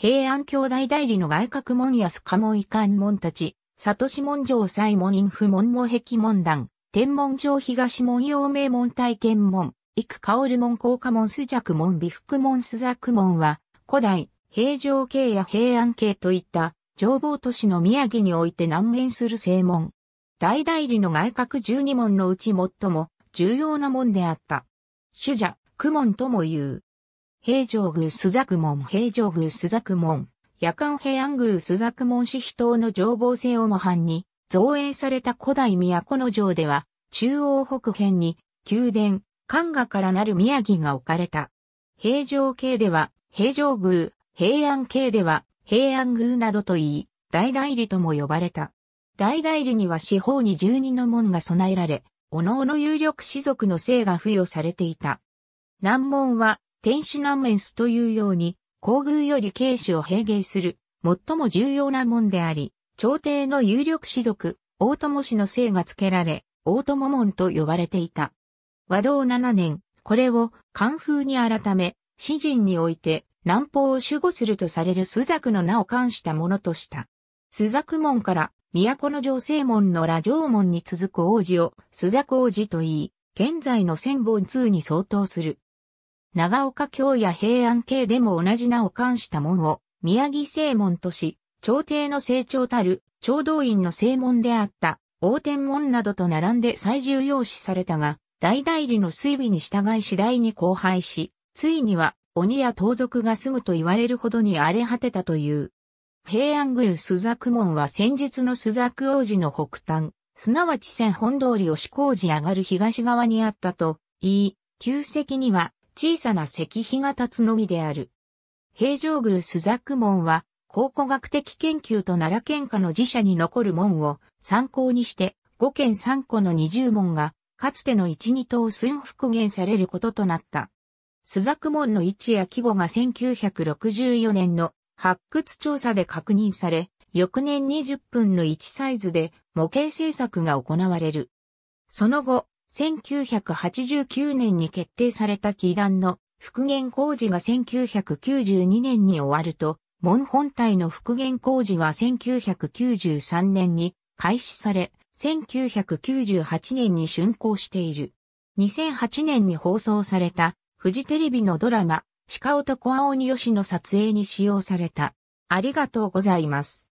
平安兄弟代理の外閣門安家門遺憾門たち、里志門城西門院府門も壁門団、天門城東門陽明門体験門、幾薫門高家門須弱門美福門須作門は、古代、平城系や平安系といった、城防都市の宮城において難面する正門。大代理の外閣十二門のうち最も重要な門であった。主者、公門とも言う。平城宮朱雀門平城宮朱雀門夜間平安宮朱雀門市秘頭の情報性を模範に造営された古代都城では中央北辺に宮殿、関河からなる宮城が置かれた。平城系では平城宮、平安系では平安宮などと言い、大代理とも呼ばれた。大代理には四方に十二の門が備えられ、おのおの有力士族の姓が付与されていた。難問は天使南面スというように、皇宮より慶主を平迎する、最も重要な門であり、朝廷の有力士族、大友氏の姓が付けられ、大友門と呼ばれていた。和道七年、これを寒風に改め、詩人において南方を守護するとされる朱雀の名を冠したものとした。朱雀門から都の女性門の羅城門に続く王子を朱雀王子と言い、現在の千本通に相当する。長岡京や平安京でも同じ名を冠した門を宮城正門とし、朝廷の成長たる調道院の正門であった大天門などと並んで最重要視されたが、大代理の水尾に従い次第に荒廃し、ついには鬼や盗賊が住むと言われるほどに荒れ果てたという。平安宮朱雀門は先日の朱雀王子の北端、すなわち千本通りを志向寺上がる東側にあったと言い、旧跡には小さな石碑が立つのみである。平城宮朱雀門は、考古学的研究と奈良県下の寺社に残る門を参考にして、5県3個の20門が、かつての1、2等寸復元されることとなった。朱雀門の位置や規模が1964年の発掘調査で確認され、翌年20分の1サイズで模型制作が行われる。その後、1989年に決定された祈願の復元工事が1992年に終わると、門本体の復元工事は1993年に開始され、1998年に竣工している。2008年に放送された、フジテレビのドラマ、鹿男青鬼よしの撮影に使用された。ありがとうございます。